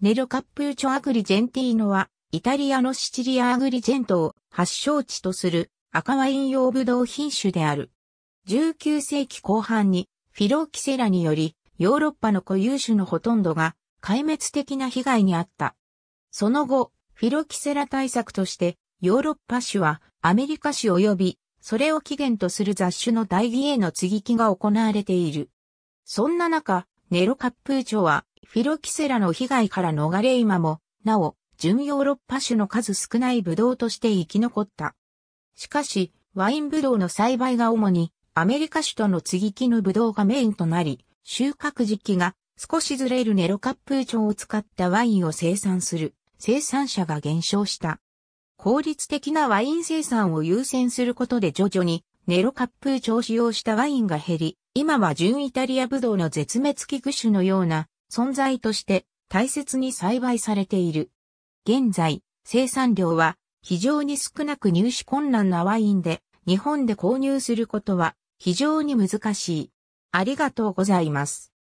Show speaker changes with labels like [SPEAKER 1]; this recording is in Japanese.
[SPEAKER 1] ネロカップーチョアグリジェンティーノは、イタリアのシチリアアグリジェントを発祥地とする赤ワイン用ブドウ品種である。19世紀後半にフィロキセラによりヨーロッパの固有種のほとんどが壊滅的な被害に遭った。その後、フィロキセラ対策としてヨーロッパ種はアメリカ種及びそれを起源とする雑種の代議への接ぎ木が行われている。そんな中、ネロカップーチョはフィロキセラの被害から逃れ今も、なお、純ヨーロッパ種の数少ないブドウとして生き残った。しかし、ワインブドウの栽培が主に、アメリカ種との接ぎ木のブドウがメインとなり、収穫時期が少しずれるネロカップーチョを使ったワインを生産する生産者が減少した。効率的なワイン生産を優先することで徐々にネロカップーチョを使用したワインが減り、今は純イタリアブドウの絶滅危惧種のような存在として大切に栽培されている。現在、生産量は非常に少なく入手困難なワインで、日本で購入することは非常に難しい。ありがとうございます。